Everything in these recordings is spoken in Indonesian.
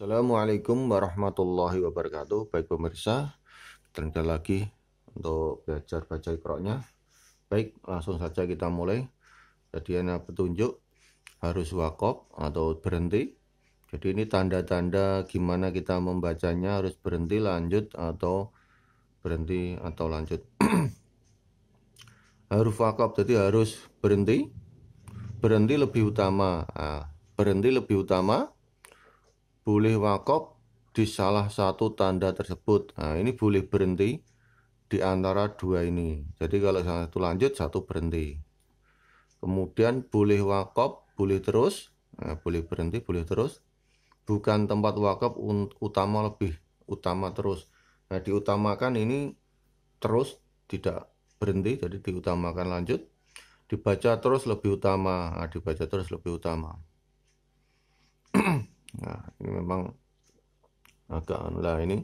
Assalamualaikum warahmatullahi wabarakatuh Baik pemirsa Terima lagi untuk belajar baca ikroknya Baik langsung saja kita mulai Jadi ini petunjuk Harus wakop atau berhenti Jadi ini tanda-tanda gimana kita membacanya Harus berhenti lanjut atau berhenti atau lanjut Harus wakop jadi harus berhenti Berhenti lebih utama ah, Berhenti lebih utama boleh wakop di salah satu tanda tersebut. Nah, ini boleh berhenti di antara dua ini. Jadi kalau salah satu lanjut, satu berhenti. Kemudian boleh wakop, boleh terus, nah, boleh berhenti, boleh terus. Bukan tempat wakop utama lebih, utama terus. Nah, diutamakan ini terus tidak berhenti, jadi diutamakan lanjut. Dibaca terus lebih utama, nah, dibaca terus lebih utama. Nah, ini memang agak anu ini.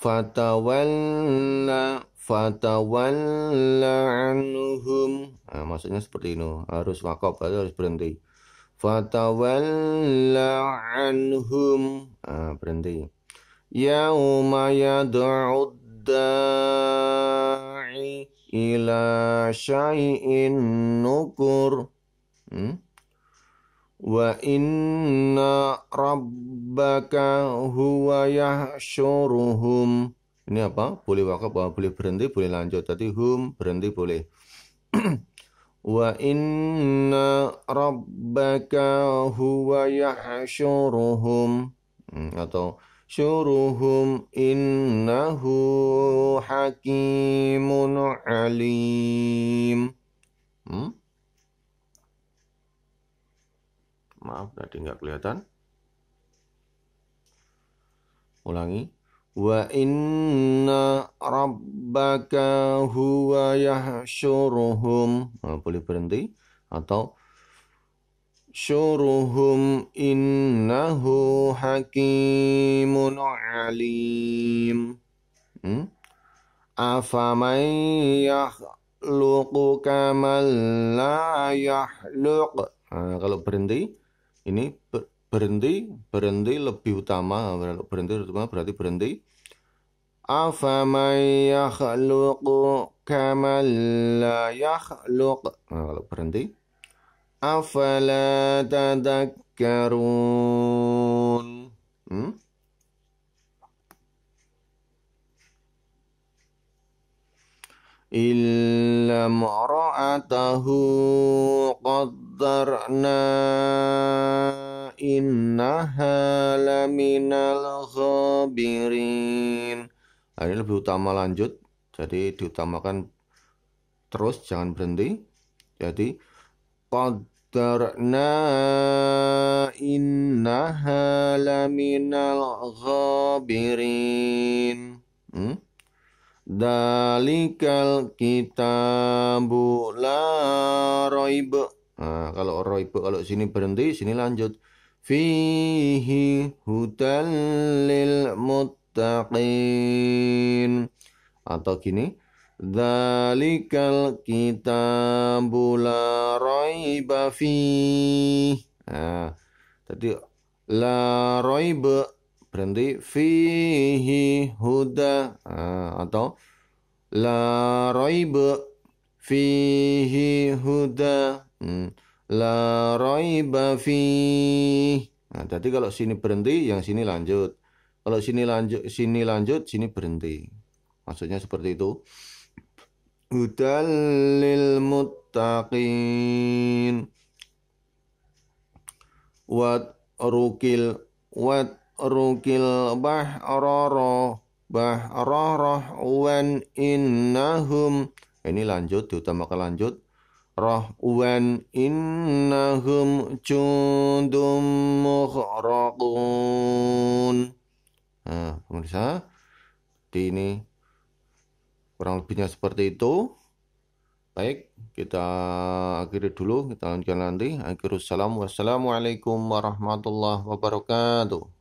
Fatawalla fatawalla anhum. Nah, maksudnya seperti ini, harus wakaf, harus berhenti. Fatawalla anhum. Nah, berhenti. Yauma yad'ud da'i ila syai'in nukur. Hmm? وإن ربك هو يحشرهم ini apa? Boleh wakaf, boleh berhenti, boleh lanjut. Tadi hum, berhenti, boleh. Wa inna rabbaka huwa yahsyuruhum hmm, atau syuruhum innahu hakimun alim. Hmm? maaf tadi nggak kelihatan ulangi wa inna rabbaka huwa yahsyuruhum nah, boleh berhenti atau syuruhum innahu hakimun alim hmm? afamai yakhluqu kamal la yakhluq nah, kalau berhenti ini berhenti berhenti lebih utama berhenti utama berarti berhenti apa yakhluqu kama la yakhluq nah, kalau berhenti afala tadakkarun hmm? illa imra'atahu qaddarna innaha laminal khabirin nah, ini lebih utama lanjut jadi diutamakan terus jangan berhenti jadi qaddarna innaha laminal khabirin hmm? Dalikal kita la roib. Nah, kalau roib kalau sini berhenti, sini lanjut. Fihi hutan lil muttaqin. Atau gini. Dalikal kita la roib fihi. Nah, tadi la roib berhenti fihi huda atau la raiba fihi huda hmm. la fi nah jadi kalau sini berhenti yang sini lanjut kalau sini lanjut sini lanjut sini berhenti maksudnya seperti itu hudal lil muttaqin wat rukil wat rukil bah bah roro wen innahum ini lanjut diutamakan lanjut Roh wen innahum jundum mukhraqun nah pemirsa di ini kurang lebihnya seperti itu baik kita akhiri dulu kita lanjutkan nanti akhirus salam wassalamualaikum warahmatullahi wabarakatuh